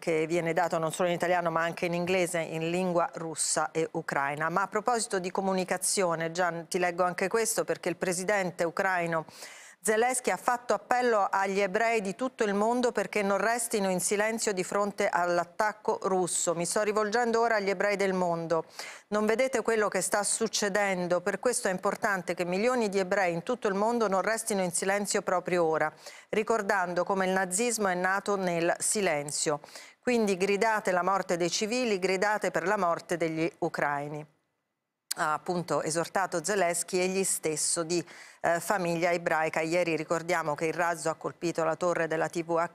che viene dato non solo in italiano ma anche in inglese, in lingua russa e ucraina. Ma a proposito di comunicazione, Gian, ti leggo anche questo perché il presidente ucraino Zelensky ha fatto appello agli ebrei di tutto il mondo perché non restino in silenzio di fronte all'attacco russo. Mi sto rivolgendo ora agli ebrei del mondo. Non vedete quello che sta succedendo, per questo è importante che milioni di ebrei in tutto il mondo non restino in silenzio proprio ora, ricordando come il nazismo è nato nel silenzio. Quindi gridate la morte dei civili, gridate per la morte degli ucraini ha appunto esortato Zelensky egli stesso di eh, famiglia ebraica. Ieri ricordiamo che il razzo ha colpito la torre della TV